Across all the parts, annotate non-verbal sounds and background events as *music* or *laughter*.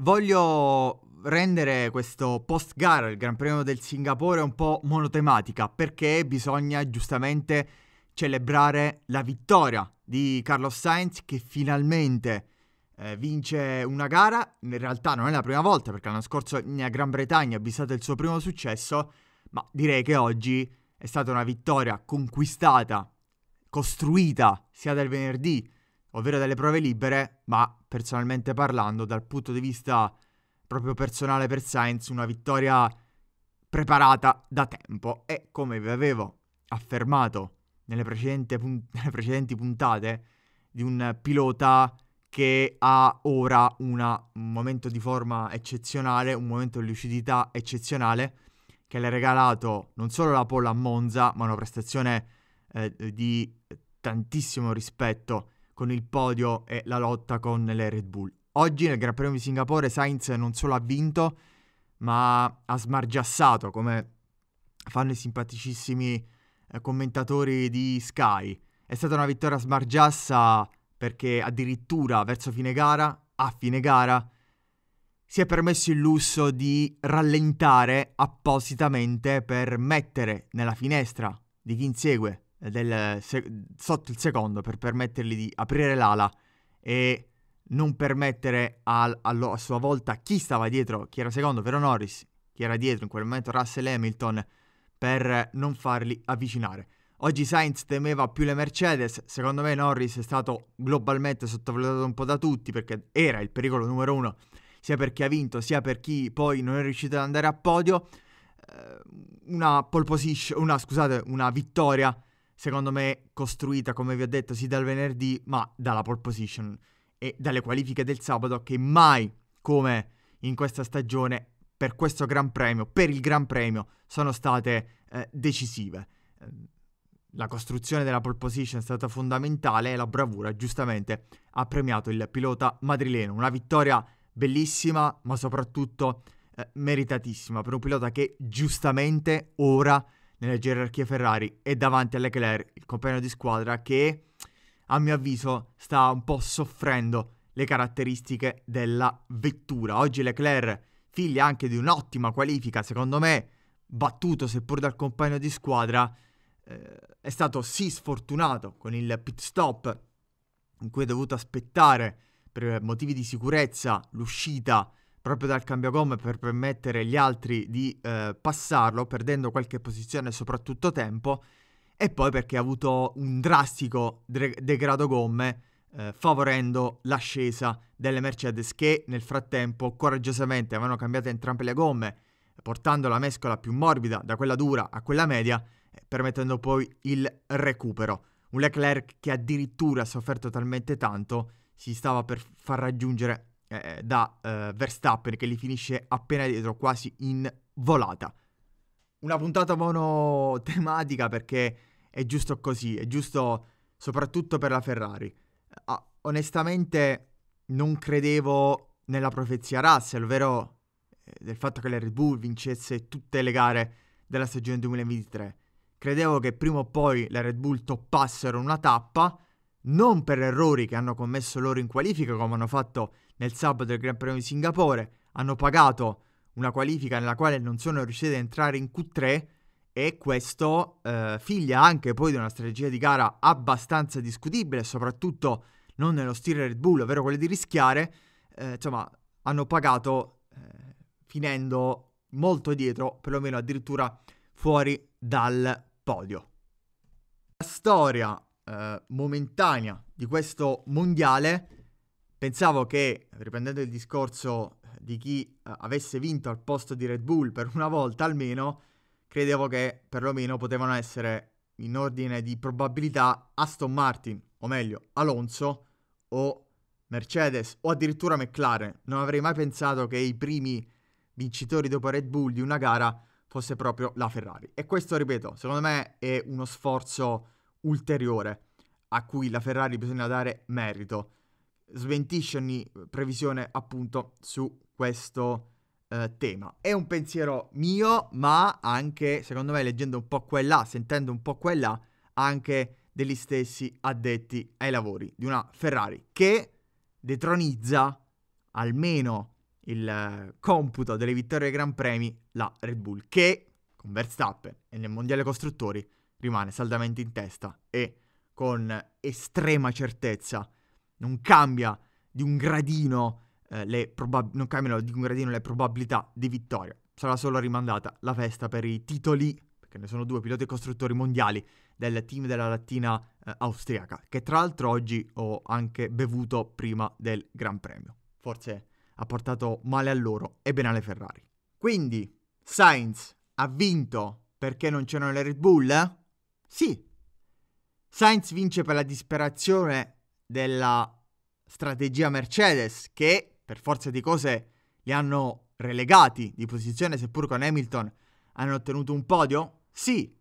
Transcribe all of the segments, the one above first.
Voglio rendere questo post gara, il Gran Premio del Singapore, un po' monotematica perché bisogna giustamente celebrare la vittoria di Carlos Sainz che finalmente eh, vince una gara. In realtà non è la prima volta perché l'anno scorso in Gran Bretagna ha visto il suo primo successo, ma direi che oggi è stata una vittoria conquistata, costruita sia dal venerdì ovvero delle prove libere, ma personalmente parlando, dal punto di vista proprio personale per Sainz, una vittoria preparata da tempo e come vi avevo affermato nelle, punt- *laughs* nelle precedenti puntate di un pilota che ha ora una, un momento di forma eccezionale, un momento di lucidità eccezionale che le ha regalato non solo la polla a Monza, ma una prestazione eh, di tantissimo rispetto con il podio e la lotta con le Red Bull. Oggi nel Gran Premio di Singapore Sainz non solo ha vinto, ma ha smargiassato come fanno i simpaticissimi eh, commentatori di Sky. È stata una vittoria smargiassa perché addirittura verso fine gara, a fine gara, si è permesso il lusso di rallentare appositamente per mettere nella finestra di chi insegue del se- sotto il secondo per permettergli di aprire l'ala e non permettere al- allo- a sua volta chi stava dietro, chi era secondo, vero Norris, chi era dietro in quel momento Russell e Hamilton, per non farli avvicinare. Oggi Sainz temeva più le Mercedes, secondo me Norris è stato globalmente sottovalutato un po' da tutti perché era il pericolo numero uno, sia per chi ha vinto, sia per chi poi non è riuscito ad andare a podio. Eh, una pole position, una, scusate, una vittoria secondo me, costruita, come vi ho detto, sì dal venerdì, ma dalla pole position e dalle qualifiche del sabato, che mai come in questa stagione, per questo Gran Premio, per il Gran Premio, sono state eh, decisive. Ehm, la costruzione della pole position è stata fondamentale e la bravura giustamente ha premiato il pilota madrileno. Una vittoria bellissima, ma soprattutto eh, meritatissima per un pilota che giustamente ora nella gerarchia Ferrari e davanti a Leclerc, il compagno di squadra che a mio avviso sta un po' soffrendo le caratteristiche della vettura. Oggi Leclerc, figlia anche di un'ottima qualifica, secondo me, battuto seppur dal compagno di squadra, eh, è stato sì sfortunato con il pit stop in cui ha dovuto aspettare per motivi di sicurezza l'uscita proprio dal gomme per permettere agli altri di eh, passarlo, perdendo qualche posizione soprattutto tempo, e poi perché ha avuto un drastico de- degrado gomme, eh, favorendo l'ascesa delle Mercedes che nel frattempo coraggiosamente avevano cambiato entrambe le gomme, portando la mescola più morbida da quella dura a quella media, eh, permettendo poi il recupero. Un Leclerc che addirittura ha sofferto talmente tanto si stava per far raggiungere eh, eh, da eh, Verstappen che li finisce appena dietro, quasi in volata. Una puntata monotematica perché è giusto così, è giusto soprattutto per la Ferrari. Ah, onestamente non credevo nella profezia Russell, ovvero eh, del fatto che la Red Bull vincesse tutte le gare della stagione 2023. Credevo che prima o poi la Red Bull toppassero una tappa, non per errori che hanno commesso loro in qualifica, come hanno fatto nel sabato del Gran Premio di Singapore, hanno pagato una qualifica nella quale non sono riusciti ad entrare in Q3 e questo eh, figlia anche poi di una strategia di gara abbastanza discutibile, soprattutto non nello stile Red Bull, ovvero quello di rischiare, eh, insomma hanno pagato eh, finendo molto dietro, perlomeno addirittura fuori dal podio. La storia eh, momentanea di questo mondiale Pensavo che, riprendendo il discorso di chi eh, avesse vinto al posto di Red Bull per una volta almeno, credevo che perlomeno potevano essere in ordine di probabilità Aston Martin, o meglio Alonso, o Mercedes, o addirittura McLaren. Non avrei mai pensato che i primi vincitori dopo Red Bull di una gara fosse proprio la Ferrari. E questo, ripeto, secondo me è uno sforzo ulteriore a cui la Ferrari bisogna dare merito smentisce ogni previsione appunto su questo eh, tema. È un pensiero mio, ma anche, secondo me, leggendo un po' quella, sentendo un po' quella, anche degli stessi addetti ai lavori di una Ferrari che detronizza almeno il eh, computo delle vittorie ai Gran Premi la Red Bull che con Verstappen e nel Mondiale Costruttori rimane saldamente in testa e con estrema certezza non cambia di un gradino, eh, probab- non cambiano di un gradino le probabilità di vittoria. Sarà solo rimandata la festa per i titoli, perché ne sono due piloti costruttori mondiali del team della lattina eh, austriaca, che tra l'altro oggi ho anche bevuto prima del Gran Premio. Forse ha portato male a loro e bene alle Ferrari. Quindi, Sainz ha vinto perché non c'erano le Red Bull? Eh? Sì. Sainz vince per la disperazione della strategia Mercedes che per forza di cose li hanno relegati di posizione seppur con Hamilton hanno ottenuto un podio? Sì,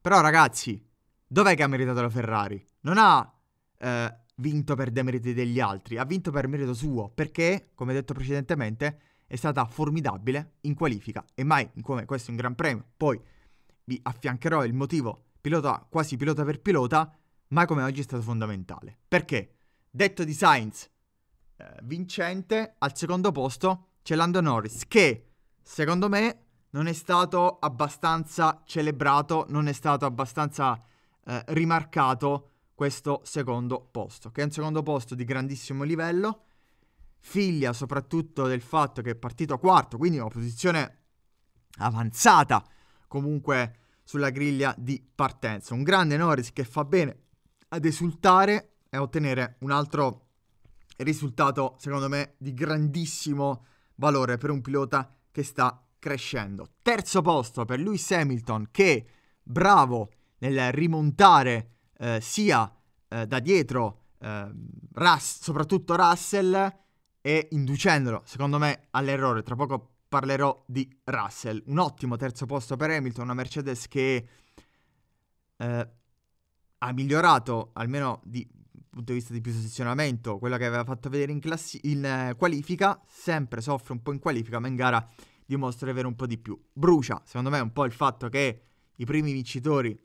però ragazzi, dov'è che ha meritato la Ferrari? Non ha eh, vinto per demeriti degli altri, ha vinto per merito suo, perché, come detto precedentemente, è stata formidabile in qualifica e mai come questo è un gran premio. Poi vi affiancherò il motivo pilota quasi pilota per pilota mai come oggi è stato fondamentale. Perché? Detto di Sainz eh, vincente, al secondo posto c'è Lando Norris che, secondo me, non è stato abbastanza celebrato, non è stato abbastanza eh, rimarcato questo secondo posto, che è un secondo posto di grandissimo livello, figlia soprattutto del fatto che è partito quarto, quindi una posizione avanzata comunque sulla griglia di partenza. Un grande Norris che fa bene ad esultare e a ottenere un altro risultato, secondo me, di grandissimo valore per un pilota che sta crescendo. Terzo posto per Lewis Hamilton che bravo nel rimontare eh, sia eh, da dietro eh, Russ, soprattutto Russell e inducendolo, secondo me, all'errore. Tra poco parlerò di Russell. Un ottimo terzo posto per Hamilton, una Mercedes che eh, ha migliorato, almeno di punto di vista di posizionamento, quella che aveva fatto vedere in, classi- in eh, qualifica, sempre soffre un po' in qualifica, ma in gara dimostra di avere un po' di più. Brucia, secondo me, un po' il fatto che i primi vincitori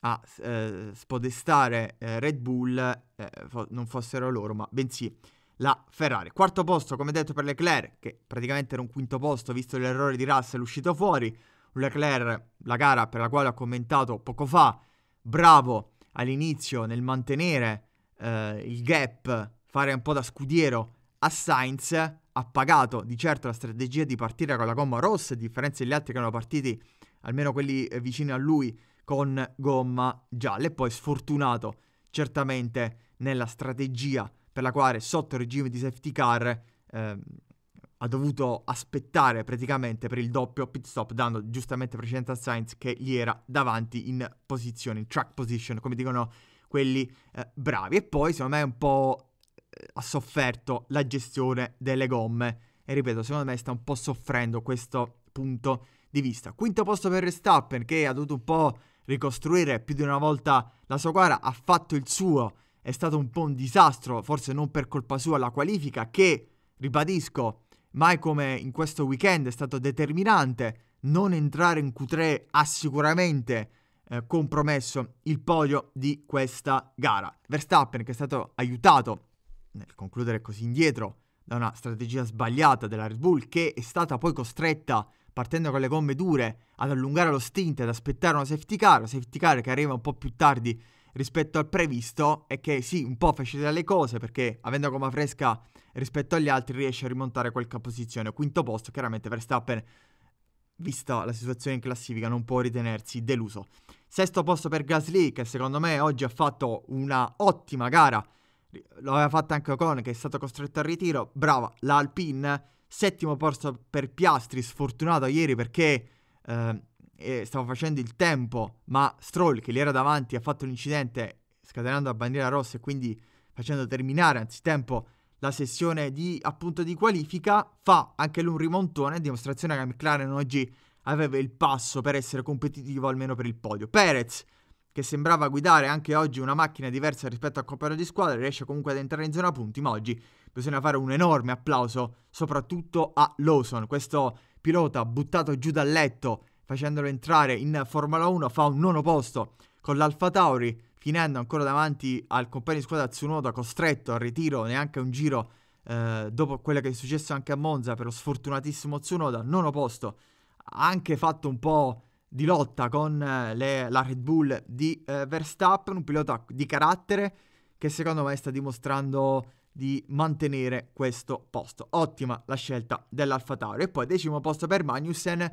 a eh, spodestare eh, Red Bull eh, fo- non fossero loro, ma bensì la Ferrari. Quarto posto, come detto, per Leclerc, che praticamente era un quinto posto, visto l'errore di Russell uscito fuori. Leclerc, la gara per la quale ho commentato poco fa, bravo all'inizio nel mantenere eh, il gap, fare un po' da scudiero a Sainz, ha pagato di certo la strategia di partire con la gomma rossa, a differenza degli altri che erano partiti, almeno quelli eh, vicini a lui, con gomma gialla e poi sfortunato certamente nella strategia per la quale sotto regime di safety car eh, ha dovuto aspettare praticamente per il doppio pit stop dando giustamente precedenza a Sainz che gli era davanti in posizione, in track position, come dicono quelli eh, bravi. E poi secondo me un po' eh, ha sofferto la gestione delle gomme e ripeto, secondo me sta un po' soffrendo questo punto di vista. Quinto posto per Verstappen che ha dovuto un po' ricostruire più di una volta la sua gara, ha fatto il suo, è stato un po' un disastro, forse non per colpa sua la qualifica che, ribadisco, mai come in questo weekend è stato determinante, non entrare in Q3 ha sicuramente eh, compromesso il podio di questa gara. Verstappen che è stato aiutato nel concludere così indietro da una strategia sbagliata della Red Bull che è stata poi costretta partendo con le gomme dure ad allungare lo stint ad aspettare una safety car, una safety car che arriva un po' più tardi rispetto al previsto è che sì, un po' facilita le cose perché avendo gomma fresca rispetto agli altri riesce a rimontare qualche posizione. Quinto posto, chiaramente Verstappen, vista la situazione in classifica, non può ritenersi deluso. Sesto posto per Gasly che secondo me oggi ha fatto una ottima gara. Lo aveva fatto anche Ocon che è stato costretto al ritiro. Brava, l'Alpine. Settimo posto per Piastri, sfortunato ieri perché... Eh, e stavo facendo il tempo, ma Stroll che gli era davanti ha fatto l'incidente scatenando la bandiera rossa e quindi facendo terminare anzitempo la sessione di appunto di qualifica, fa anche lui un rimontone, dimostrazione che McLaren oggi aveva il passo per essere competitivo almeno per il podio. Perez che sembrava guidare anche oggi una macchina diversa rispetto al compagno di squadra, riesce comunque ad entrare in zona punti, ma oggi bisogna fare un enorme applauso soprattutto a Lawson, questo pilota buttato giù dal letto facendolo entrare in Formula 1, fa un nono posto con l'Alfa Tauri, finendo ancora davanti al compagno di squadra Tsunoda, costretto al ritiro neanche un giro eh, dopo quello che è successo anche a Monza per lo sfortunatissimo Tsunoda, nono posto, ha anche fatto un po' di lotta con eh, le, la Red Bull di eh, Verstappen, un pilota di carattere che secondo me sta dimostrando di mantenere questo posto. Ottima la scelta dell'Alfa Tauri. E poi decimo posto per Magnussen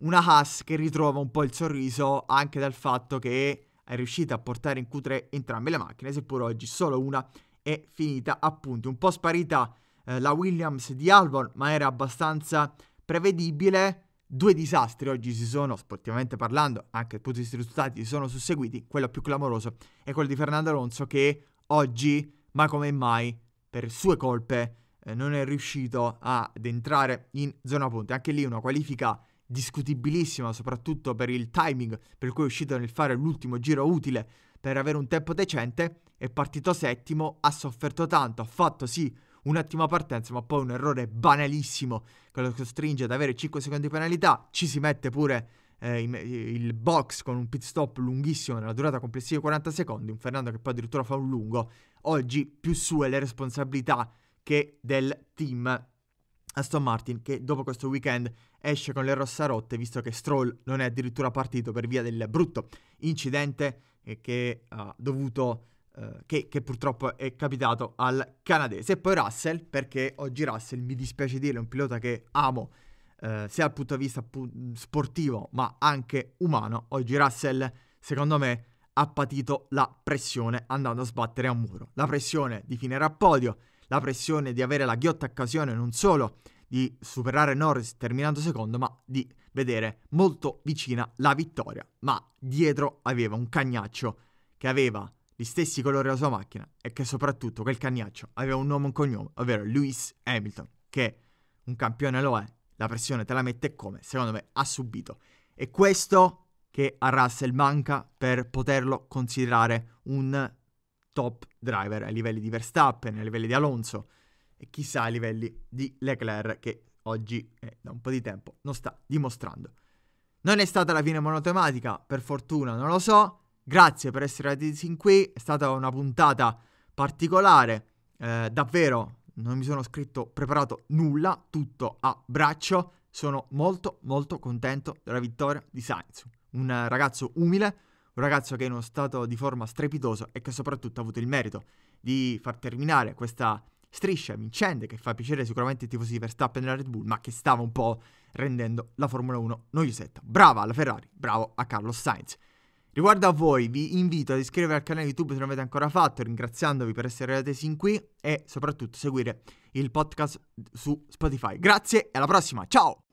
una Haas che ritrova un po' il sorriso anche dal fatto che è riuscita a portare in Q3 entrambe le macchine, seppur oggi solo una è finita a punti. Un po' sparita eh, la Williams di Albon, ma era abbastanza prevedibile. Due disastri oggi si sono, sportivamente parlando, anche dal punto di vista risultati, si sono susseguiti. Quello più clamoroso è quello di Fernando Alonso che oggi, ma come mai, per sue colpe, eh, non è riuscito ad entrare in zona punti. Anche lì una qualifica discutibilissima soprattutto per il timing per cui è uscito nel fare l'ultimo giro utile per avere un tempo decente, è partito settimo, ha sofferto tanto, ha fatto sì un'ottima partenza, ma poi un errore banalissimo che lo costringe ad avere 5 secondi di penalità, ci si mette pure eh, il box con un pit stop lunghissimo nella durata complessiva di 40 secondi, un Fernando che poi addirittura fa un lungo, oggi più sue le responsabilità che del team Aston Martin che dopo questo weekend esce con le rotte visto che Stroll non è addirittura partito per via del brutto incidente che ha dovuto eh, che, che, purtroppo è capitato al canadese e poi Russell perché oggi Russell mi dispiace dire è un pilota che amo eh, sia dal punto di vista pu- sportivo ma anche umano oggi Russell secondo me ha patito la pressione andando a sbattere a un muro la pressione di finire a podio la pressione di avere la ghiotta occasione non solo di superare Norris terminando secondo, ma di vedere molto vicina la vittoria. Ma dietro aveva un cagnaccio che aveva gli stessi colori della sua macchina e che soprattutto quel cagnaccio aveva un nome e un cognome, ovvero Lewis Hamilton, che un campione lo è, la pressione te la mette come, secondo me, ha subito. E questo che a Russell manca per poterlo considerare un top driver ai livelli di Verstappen, ai livelli di Alonso e chissà ai livelli di Leclerc che oggi eh, da un po' di tempo non sta dimostrando. Non è stata la fine monotematica, per fortuna non lo so. Grazie per essere arrivati sin qui, è stata una puntata particolare, eh, davvero non mi sono scritto preparato nulla, tutto a braccio. Sono molto molto contento della vittoria di Sainz, un ragazzo umile, un ragazzo che è in uno stato di forma strepitoso e che soprattutto ha avuto il merito di far terminare questa striscia vincente che fa piacere sicuramente ai tifosi di Verstappen della Red Bull, ma che stava un po' rendendo la Formula 1 noiosetta. Brava alla Ferrari, bravo a Carlos Sainz. Riguardo a voi, vi invito ad iscrivervi al canale YouTube se non l'avete ancora fatto, ringraziandovi per essere arrivati sin qui e soprattutto seguire il podcast su Spotify. Grazie e alla prossima, ciao!